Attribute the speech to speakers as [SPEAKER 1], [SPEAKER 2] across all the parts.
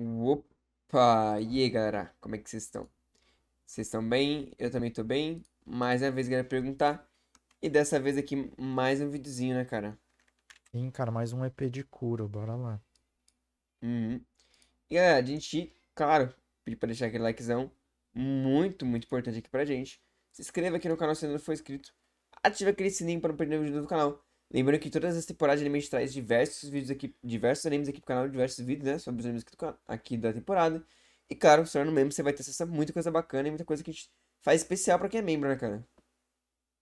[SPEAKER 1] Opa! E aí, galera? Como é que vocês estão? Vocês estão bem? Eu também tô bem. Mais uma vez, quero perguntar. E dessa vez aqui, mais um videozinho, né, cara?
[SPEAKER 2] Sim, cara, mais um EP de cura, bora lá.
[SPEAKER 1] Uhum. E, galera, a gente, claro, pedi pra deixar aquele likezão. Muito, muito importante aqui pra gente. Se inscreva aqui no canal se ainda não for inscrito. Ative aquele sininho pra não perder o vídeo do canal. Lembrando que todas as temporadas a gente traz diversos vídeos aqui, diversos animes aqui pro canal, diversos vídeos, né? Sobre os animes aqui, aqui da temporada. E claro, se tornar membro, você vai ter acesso a muita coisa bacana e muita coisa que a gente faz especial para quem é membro, né, cara?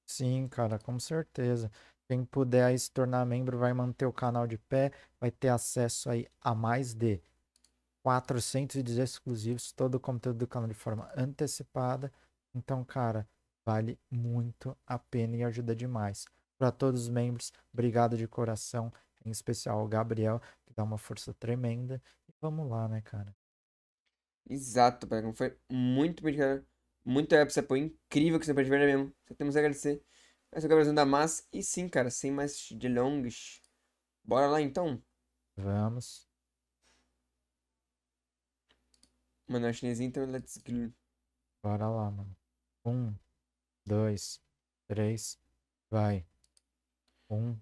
[SPEAKER 2] Sim, cara, com certeza. Quem puder aí se tornar membro vai manter o canal de pé, vai ter acesso aí a mais de 410 exclusivos, todo o conteúdo do canal de forma antecipada. Então, cara, vale muito a pena e ajuda demais para todos os membros. Obrigado de coração, em especial ao Gabriel, que dá uma força tremenda. E vamos lá, né, cara?
[SPEAKER 1] Exato, Bergamo. Foi muito muito, cara. Muito é você foi incrível que você pode ver mesmo. Só temos a agradecer. Essa é o Gabrielzinho da Massa. E sim, cara, sem mais delongas. Bora lá então?
[SPEAKER 2] Vamos.
[SPEAKER 1] Mano, é chinesinho, então let's go.
[SPEAKER 2] Bora lá, mano. Um, dois, três, vai. Um.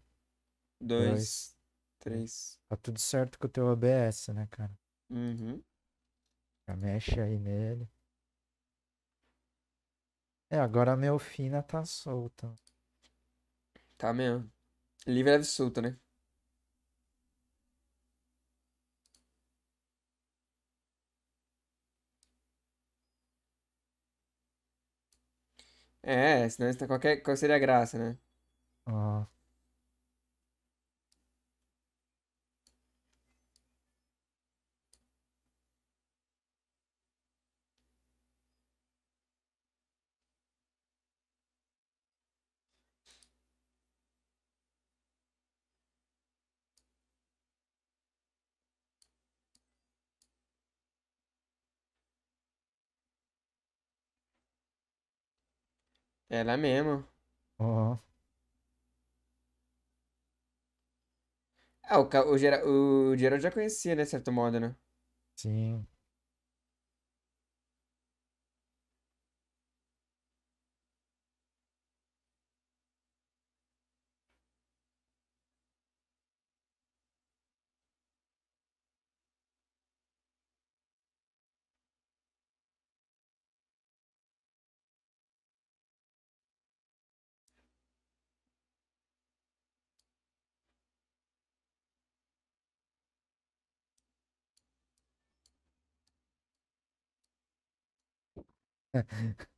[SPEAKER 1] Dois, dois.
[SPEAKER 2] Três. Tá tudo certo com o teu ABS, né, cara? Uhum. Já mexe aí nele. É, agora a fina tá solta.
[SPEAKER 1] Tá mesmo. Livre, leve solta, né? É, senão isso tá qualquer, qual seria a graça, né? Ó. Oh. Ela mesmo. Uhum. Ah, o, o, o Geraldo já conhecia, né, certo modo, né?
[SPEAKER 2] Sim.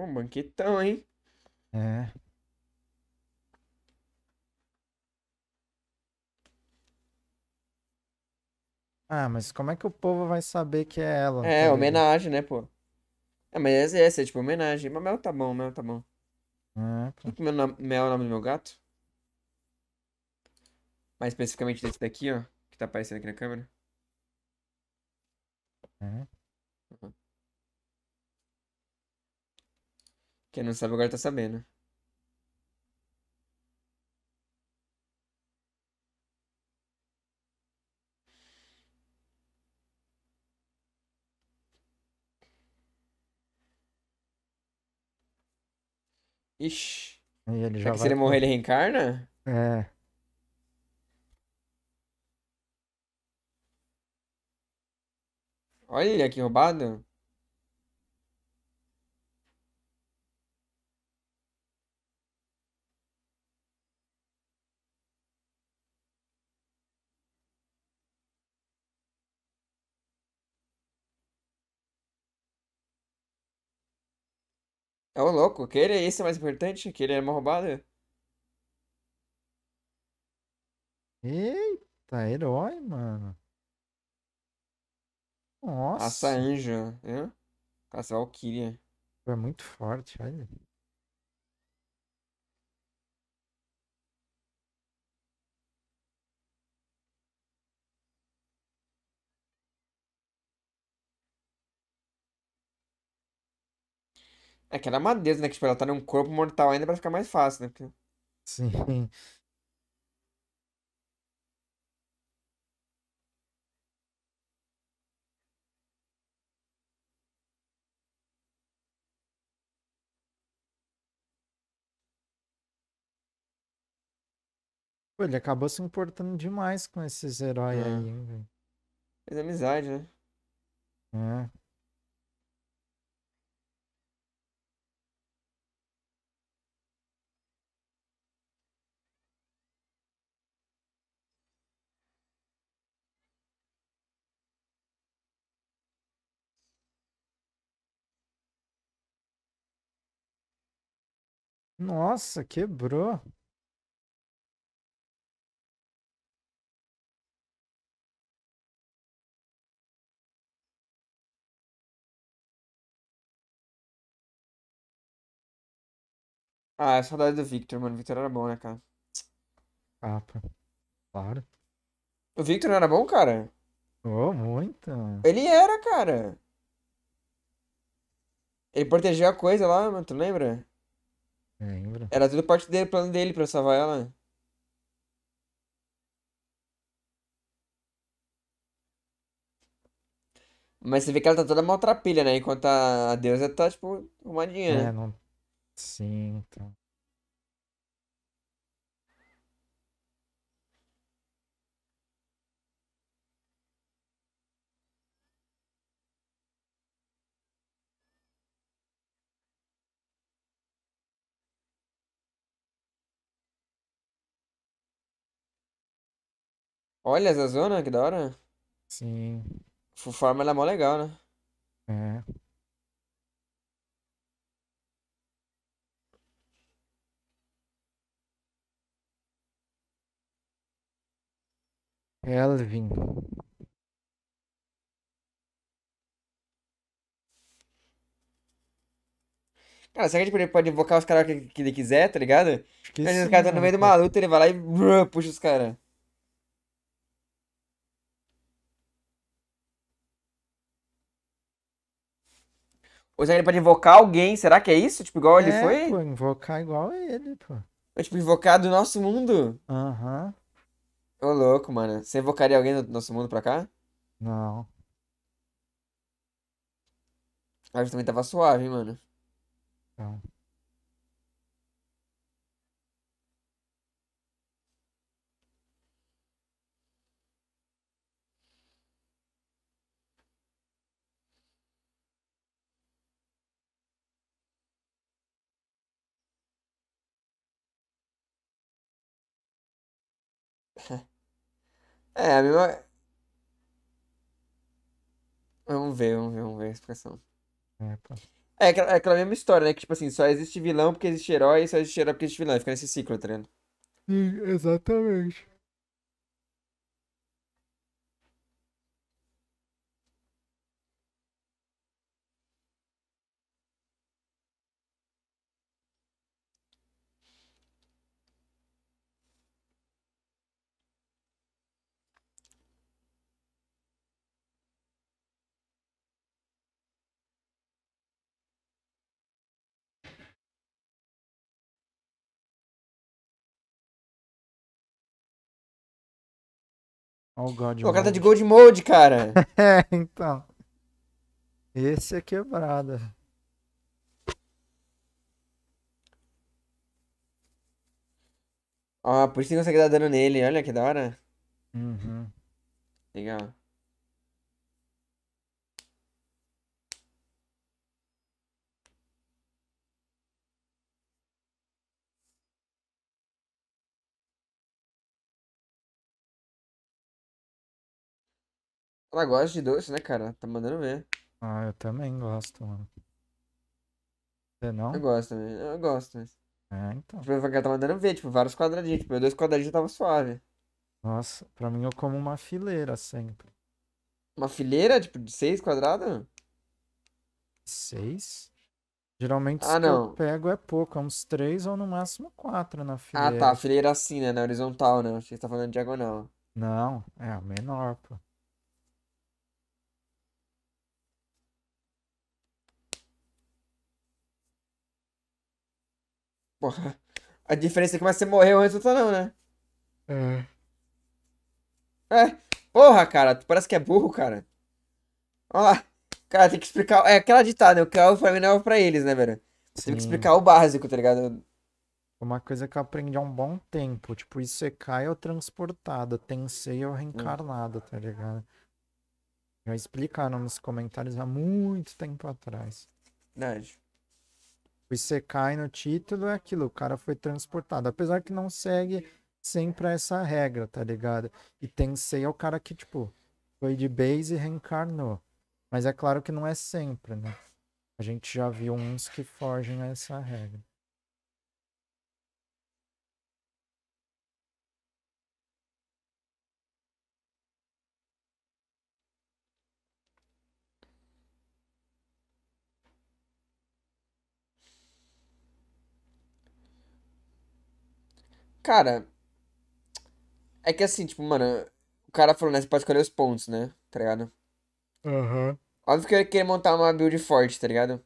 [SPEAKER 1] Um banquetão, hein?
[SPEAKER 2] É. Ah, mas como é que o povo vai saber que é ela? É, tá homenagem,
[SPEAKER 1] né, pô? É, mas essa é, tipo, homenagem. Mas Mel tá bom, Mel tá bom. Ah, tá. Meu, mel é o nome do meu gato? Mais especificamente desse daqui, ó. Que tá aparecendo aqui na câmera. Uhum. Quem não sabe agora tá sabendo. Ixi. Aí ele já que se ele morrer, ele reencarna? É. Olha que roubado. É o louco, ele é esse é mais importante? ele é uma roubada?
[SPEAKER 2] Eita, herói,
[SPEAKER 1] mano. Nossa. Caça Anja, né? Casal valkyria. É muito forte, olha. É que era é uma deusa, né? Que tipo, ela tá num corpo mortal ainda pra ficar mais fácil, né? Porque...
[SPEAKER 2] Sim. Pô, ele acabou se importando demais com esses heróis é. aí, hein, velho.
[SPEAKER 1] Fez amizade, né?
[SPEAKER 2] É. Nossa, quebrou.
[SPEAKER 1] Ah, é saudade do Victor, mano. O Victor era bom, né, cara?
[SPEAKER 2] Ah, pô. claro.
[SPEAKER 1] O Victor não era bom, cara? Oh, muito. Ele era, cara. Ele protegeu a coisa lá, mano, tu lembra? Era tudo parte dele, plano dele pra salvar ela, né? Mas você vê que ela tá toda maltrapilha, né? Enquanto a deusa tá, tipo,
[SPEAKER 2] arrumadinha, É, né? não.
[SPEAKER 1] Sim, então. Olha, essa zona, que da hora. Sim. Full Farm ela é mó legal,
[SPEAKER 2] né? É. Elvin.
[SPEAKER 1] Cara, será que tipo, ele pode invocar os caras que, ele quiser, tá ligado? Acho que os caras estão no meio de uma luta, ele vai lá e puxa os caras. Ou será que ele pode invocar alguém? Será que é isso? Tipo, igual é, ele foi?
[SPEAKER 2] Pô, invocar igual ele, pô.
[SPEAKER 1] É, tipo, invocar do nosso mundo. Aham. Uhum. Ô, louco, mano. Você invocaria alguém do nosso mundo pra cá? Não. A ah, gente também tava suave, hein, mano. Não. É, a mesma. Vamos ver, vamos ver, vamos ver a expressão. É, pá. É aquela, é aquela mesma história, né? Que, tipo assim, só existe vilão porque existe herói, só existe herói porque existe vilão. Fica nesse ciclo, tá ligado?
[SPEAKER 2] Sim, exatamente. Olha o God Pô, o cara tá de Gold Mode, cara. é, então. Esse é quebrada.
[SPEAKER 1] Ó, por isso que consegue dar dano nele. Olha que da hora. Uhum. Legal. Ela gosta de doce, né, cara? Tá mandando ver.
[SPEAKER 2] Ah, eu também gosto, mano. Você não? Eu
[SPEAKER 1] gosto também. Né? Eu gosto. Mas... É, então. Tipo, ela tá mandando ver, tipo, vários quadradinhos. Tipo, meus dois quadradinhos tava suave.
[SPEAKER 2] Nossa, pra mim eu como uma fileira sempre.
[SPEAKER 1] Uma fileira, tipo, de seis quadrados? Seis? Geralmente ah, eu
[SPEAKER 2] pego é pouco, é uns três ou no máximo quatro
[SPEAKER 1] na fileira. Ah, tá, fileira assim, né? Na horizontal, né? Achei que você tá falando diagonal.
[SPEAKER 2] Não, é a menor, pô.
[SPEAKER 1] Porra. A diferença é que você morreu antes do não, né? É. É. Porra, cara, tu parece que é burro, cara. Olha lá. Cara, tem que explicar. É aquela ditada, né? o que é o pra é pra eles, né, velho? Você tem que explicar o básico, tá ligado? É uma coisa
[SPEAKER 2] que eu aprendi há um bom tempo. Tipo, isso é ou transportado, Tensei é o reencarnado, tá ligado? Já explicaram nos comentários há muito tempo atrás. Verdade. O cai no título é aquilo, o cara foi transportado. Apesar que não segue sempre essa regra, tá ligado? E Tensei é o cara que, tipo, foi de base e reencarnou. Mas é claro que não é sempre, né? A gente já viu uns que fogem essa regra.
[SPEAKER 1] Cara, é que assim, tipo, mano, o cara falou, né? Você pode escolher os pontos, né? Tá ligado? Aham. Uhum. Óbvio que eu ia querer montar uma build forte, tá ligado?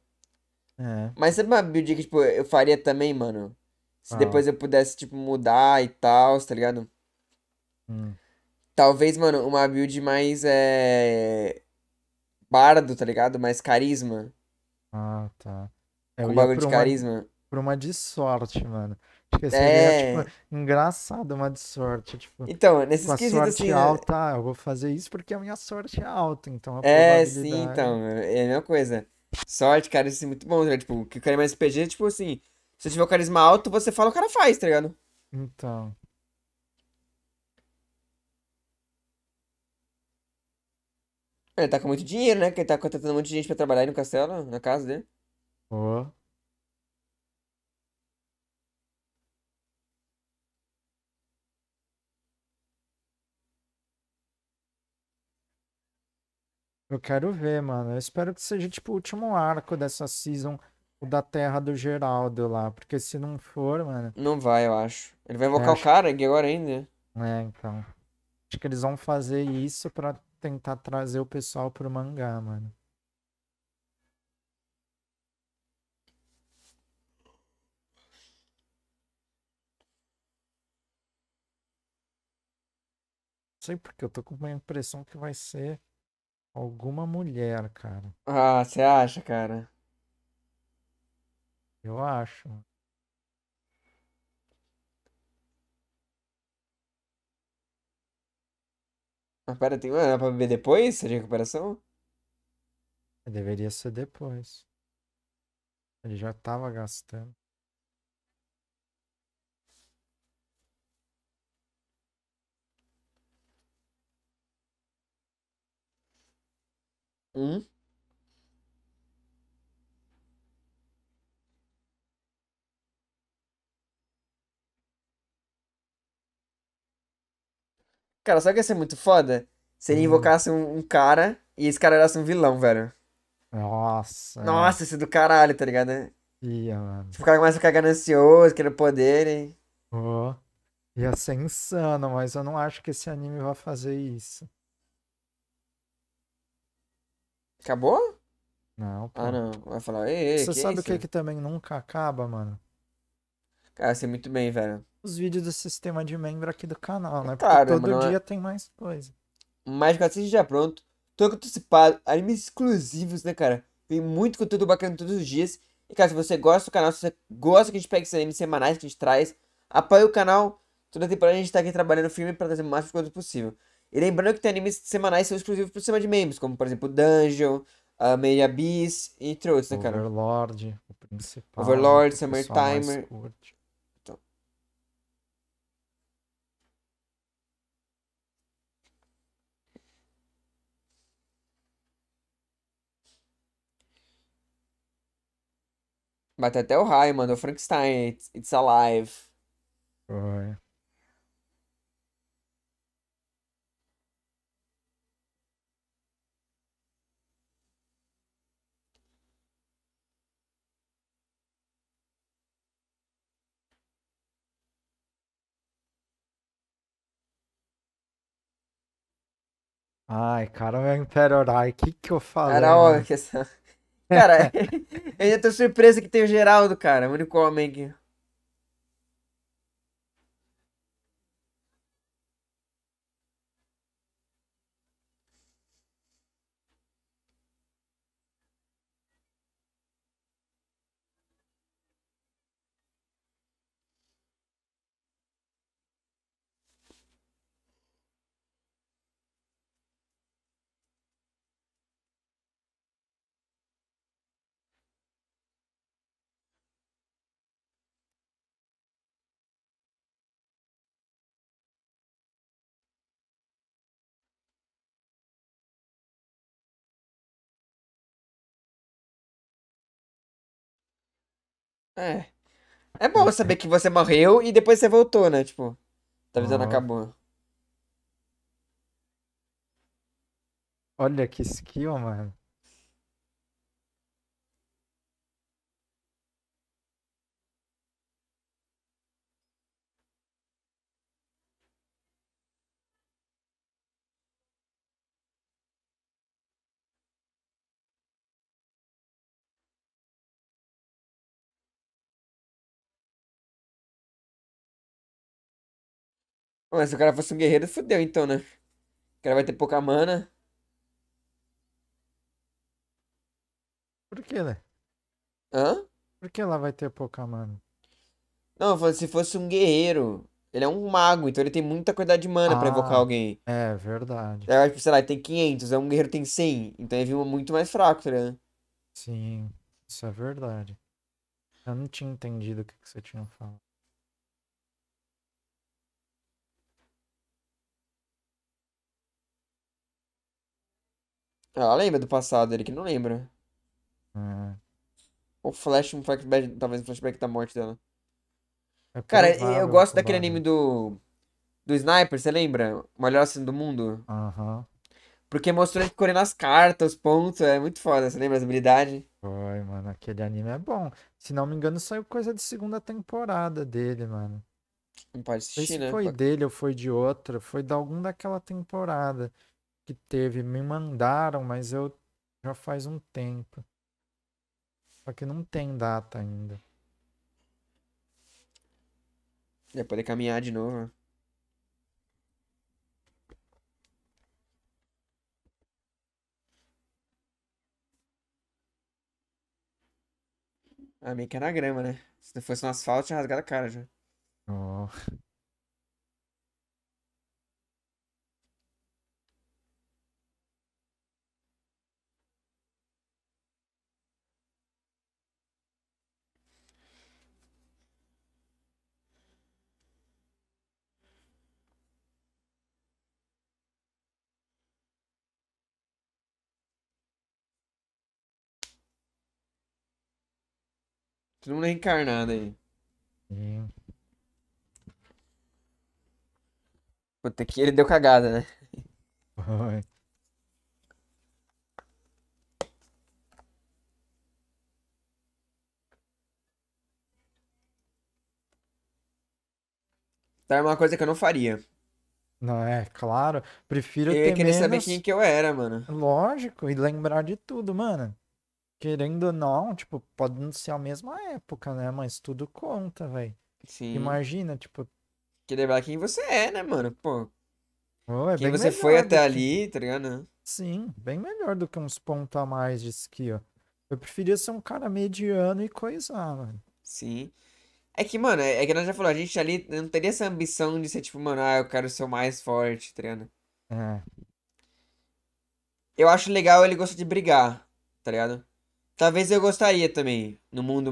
[SPEAKER 1] É. Mas sabe uma build que, tipo, eu faria também, mano? Se ah. depois eu pudesse, tipo, mudar e tal, tá ligado? Hum. Talvez, mano, uma build mais, é... Bardo, tá ligado? Mais carisma.
[SPEAKER 2] Ah, tá. É, eu o bagulho de uma, carisma. Por uma de sorte, mano. Porque seria, é... tipo, engraçado uma de sorte. Tipo, então, nesses com sorte assim, é alta, né? eu vou fazer isso porque a minha sorte é alta, então a É, probabilidade... sim, então,
[SPEAKER 1] é a mesma coisa. Sorte, cara, isso é muito bom, né? Tipo, que o carisma SPG, é, tipo assim, se tiver o carisma alto, você fala, o cara faz, tá ligado?
[SPEAKER 2] Então...
[SPEAKER 1] Ele tá com muito dinheiro, né? Porque ele tá contratando um monte de gente pra trabalhar aí no castelo, na casa dele.
[SPEAKER 2] Oh. Eu quero ver, mano. Eu espero que seja tipo o último arco dessa season, o da terra do Geraldo lá. Porque se não for, mano. Não
[SPEAKER 1] vai, eu acho. Ele vai invocar é, o cara agora ainda.
[SPEAKER 2] É, então. Acho que eles vão fazer isso para tentar trazer o pessoal pro mangá, mano. Não sei porque eu tô com uma impressão que vai ser Alguma mulher, cara.
[SPEAKER 1] Ah, você acha, cara? Eu acho. Ah, pera, tem uma pra beber depois? De recuperação?
[SPEAKER 2] Deveria ser depois. Ele já tava gastando.
[SPEAKER 1] Cara, sabe o que ia ser muito foda? Se ele Hum. invocasse um, um cara e esse cara era um vilão, velho.
[SPEAKER 2] Nossa. Nossa,
[SPEAKER 1] esse é do caralho, tá ligado? Ia, mano. Tipo, o cara começa a ficar ganancioso, querendo poder hein. Ó,
[SPEAKER 2] Ia ser insano, mas eu não acho que esse anime vai fazer isso.
[SPEAKER 1] Acabou? Não, pô. Ah, não. Vai falar, ei, ei, Você que sabe é o que, que
[SPEAKER 2] também nunca acaba, mano?
[SPEAKER 1] Cara, é muito bem, velho.
[SPEAKER 2] Os vídeos do sistema de membro aqui do canal, né? É claro, Porque todo dia é... tem mais coisa.
[SPEAKER 1] Mais conteúdo já é pronto. Tô antecipado, animes exclusivos, né, cara? Tem muito conteúdo bacana todos os dias. E, cara, se você gosta do canal, se você gosta que a gente pegue esses animes semanais que a gente traz, apoie o canal. Toda temporada a gente tá aqui trabalhando o filme pra trazer o máximo de coisa possível. E lembrando que tem animes semanais que são exclusivos por cima de membros, como por exemplo Dungeon, a ah, Meia Beast, entre outros, né, cara? Overlord, o principal. Overlord, Summer Timer. Então. Bate até o raio, mano. O Frankenstein, It's Alive. Oi.
[SPEAKER 2] Ai, cara, o Império Orai, que que eu falei? Era óbvio que essa... Cara,
[SPEAKER 1] eu ainda tô surpreso que tem o Geraldo, cara, o único homem que... É. É bom saber é. que você morreu e depois você voltou, né? Tipo, tá avisando, Aham. acabou. Olha que skill, mano. Mas se o cara fosse um guerreiro, fudeu então, né? O cara vai ter pouca mana.
[SPEAKER 2] Por que, né? Hã? Por que ela vai ter pouca mana?
[SPEAKER 1] Não, se fosse um guerreiro. Ele é um mago, então ele tem muita quantidade de mana ah, pra evocar alguém.
[SPEAKER 2] É, verdade.
[SPEAKER 1] Eu acho que, sei lá, ele tem 500, é um guerreiro tem 100. Então ele é muito mais fraco, né?
[SPEAKER 2] Sim, isso é verdade. Eu não tinha entendido o que, que você tinha falado.
[SPEAKER 1] Ela lembra do passado, ele que não lembra. Hum. flash, um flashback, talvez um flashback da morte dela. É Cara, é provável, eu é gosto provável. daquele anime do. Do Sniper, você lembra? O melhor assassino do mundo. Uhum. Porque mostrou ele correndo as cartas, os pontos, é muito foda, você lembra as habilidades? Foi,
[SPEAKER 2] mano, aquele anime é bom. Se não me engano, saiu coisa de segunda temporada dele, mano. Não pode assistir, não né? Foi dele ou foi de outra, foi de algum daquela temporada que teve, me mandaram, mas eu já faz um tempo. Só que não tem data ainda.
[SPEAKER 1] É poder caminhar de novo. Né? Ah, meio que é na grama, né? Se não fosse no asfalto, tinha rasgado a cara já. Oh. Todo mundo é reencarnado aí. Sim. Puta que ele deu cagada, né? Foi. Tá, é uma coisa que eu não faria.
[SPEAKER 2] Não, é claro. Prefiro eu ter ia menos... saber quem que eu era, mano. Lógico, e lembrar de tudo, mano querendo ou não, tipo, pode não ser a mesma época, né? Mas tudo conta, velho. Sim. Imagina,
[SPEAKER 1] tipo. Que lembrar quem você é, né, mano? Pô. Oh, é quem você foi até que... ali, tá ligado?
[SPEAKER 2] Sim, bem melhor do que uns pontos a mais de esqui, ó. Eu preferia ser um cara mediano e coisar, mano.
[SPEAKER 1] Sim. É que, mano, é, é que nós já falou, a gente ali não teria essa ambição de ser tipo, mano, ah, eu quero ser o mais forte, tá ligado? É. Eu acho legal ele gostar de brigar, tá ligado? Talvez eu gostaria também, no mundo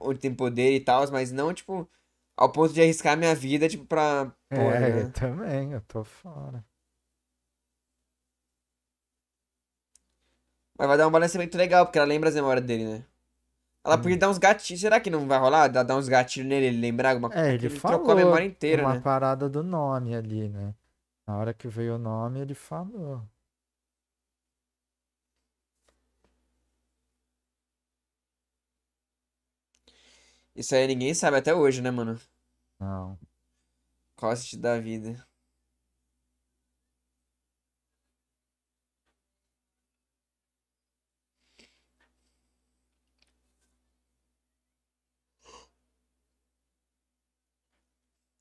[SPEAKER 1] onde tem poder e tal, mas não, tipo, ao ponto de arriscar minha vida, tipo, pra. É, né? eu
[SPEAKER 2] também, eu tô fora.
[SPEAKER 1] Mas vai dar um balanceamento legal, porque ela lembra as memórias dele, né? Ela hum. podia dar uns gatilhos. Será que não vai rolar? Dar, dar uns gatilhos nele, ele lembrar alguma coisa? É, ele, ele falou trocou a memória inteira, uma né?
[SPEAKER 2] parada do nome ali, né? Na hora que veio o nome, ele falou.
[SPEAKER 1] Isso aí ninguém sabe até hoje, né, mano? Não. Coste da vida.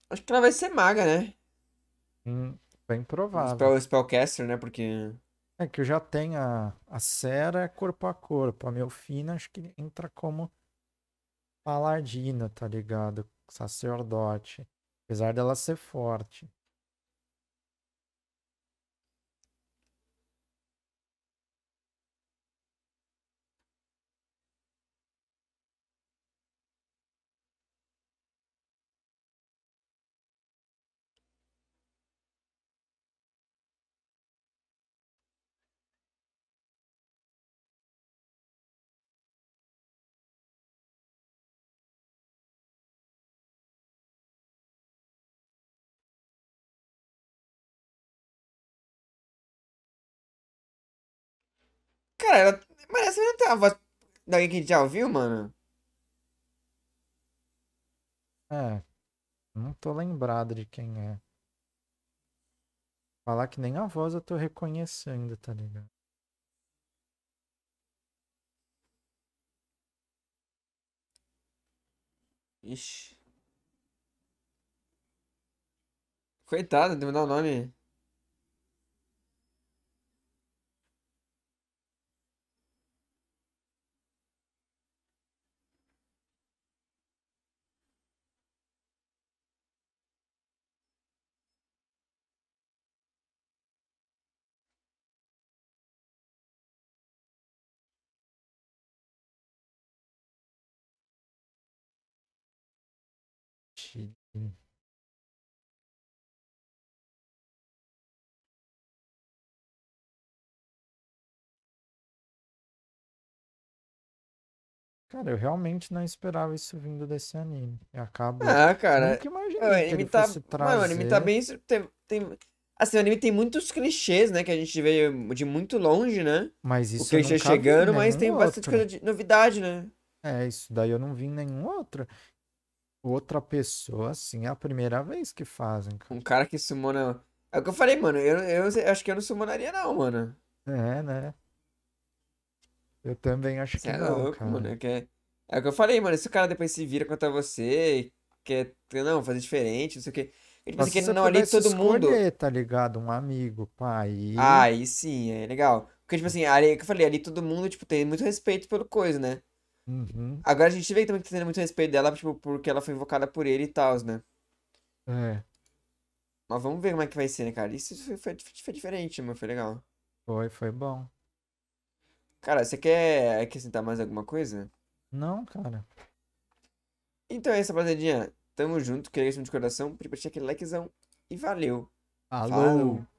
[SPEAKER 1] Acho que ela vai ser maga, né? Hum, bem provável. Spell, spellcaster, né? Porque.
[SPEAKER 2] É que eu já tenho a, a Sera corpo a corpo. A Melfina acho que entra como paladina, tá ligado? Sacerdote. Apesar dela ser forte.
[SPEAKER 1] Cara, ela essa não tem a voz de alguém que já ouviu, mano. É. Não
[SPEAKER 2] tô lembrado de quem é. Falar que nem a voz eu tô reconhecendo, tá ligado?
[SPEAKER 1] Ixi. Coitado, tem que o nome.
[SPEAKER 2] Shit. Cara, eu realmente não esperava isso vindo desse anime. Eu acabo. Ah, cara. Nunca imaginei tá o anime tá... Trazer... Não, o anime tá bem.
[SPEAKER 1] Tem, tem... Assim, o anime tem muitos clichês, né? Que a gente vê de muito longe, né? Mas isso O clichê chegando, mas tem outro. bastante coisa de novidade, né?
[SPEAKER 2] É, isso daí eu não vi em nenhum outro outra pessoa, assim, é a primeira vez que fazem.
[SPEAKER 1] cara. Um cara que sumona. É o que eu falei, mano. Eu, eu, eu acho que eu não sumonaria, não, mano.
[SPEAKER 2] É, né? Eu também acho Você que é não, louco, cara. mano.
[SPEAKER 1] É, que é... é o que eu falei, mano. Se o cara depois se vira contra você, quer, não, fazer diferente, não sei o quê. Ele pensa que ele não ali todo escolher,
[SPEAKER 2] mundo. tá ligado? Um amigo, pai. aí
[SPEAKER 1] sim, é legal. Porque, tipo é. assim, ali, é que eu falei, ali todo mundo, tipo, tem muito respeito pelo coisa, né? Uhum. Agora a gente vê também que tá tendo muito respeito dela, tipo, porque ela foi invocada por ele e tal, né? É. Mas vamos ver como é que vai ser, né, cara? Isso foi, foi, foi diferente, mas foi legal.
[SPEAKER 2] Foi, foi bom.
[SPEAKER 1] Cara, você quer acrescentar mais alguma coisa?
[SPEAKER 2] Não, cara.
[SPEAKER 1] Então é isso, rapaziadinha. Tamo junto, queria de coração, pedir pra aquele likezão e valeu. Alô. Falou.